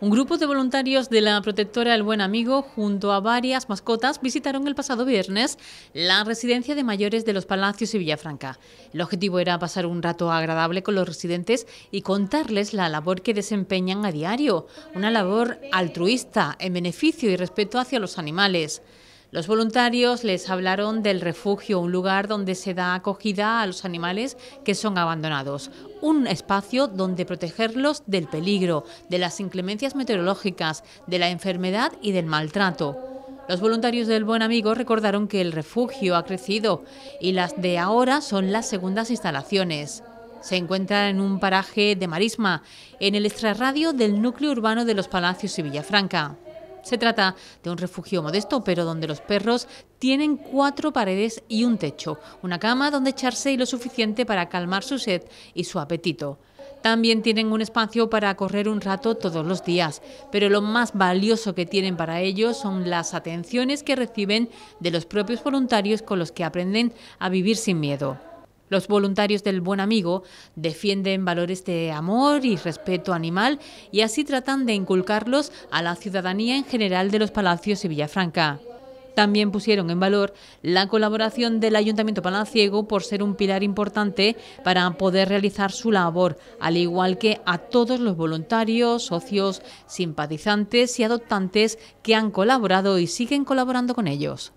Un grupo de voluntarios de la protectora El Buen Amigo, junto a varias mascotas, visitaron el pasado viernes la residencia de mayores de los Palacios y Villafranca. El objetivo era pasar un rato agradable con los residentes y contarles la labor que desempeñan a diario, una labor altruista en beneficio y respeto hacia los animales. Los voluntarios les hablaron del refugio, un lugar donde se da acogida a los animales que son abandonados, un espacio donde protegerlos del peligro, de las inclemencias meteorológicas, de la enfermedad y del maltrato. Los voluntarios del Buen Amigo recordaron que el refugio ha crecido y las de ahora son las segundas instalaciones. Se encuentra en un paraje de marisma, en el extrarradio del núcleo urbano de los Palacios y Villafranca. Se trata de un refugio modesto, pero donde los perros tienen cuatro paredes y un techo, una cama donde echarse y lo suficiente para calmar su sed y su apetito. También tienen un espacio para correr un rato todos los días, pero lo más valioso que tienen para ellos son las atenciones que reciben de los propios voluntarios con los que aprenden a vivir sin miedo. Los voluntarios del Buen Amigo defienden valores de amor y respeto animal y así tratan de inculcarlos a la ciudadanía en general de los palacios y Villafranca. También pusieron en valor la colaboración del Ayuntamiento Palaciego por ser un pilar importante para poder realizar su labor, al igual que a todos los voluntarios, socios, simpatizantes y adoptantes que han colaborado y siguen colaborando con ellos.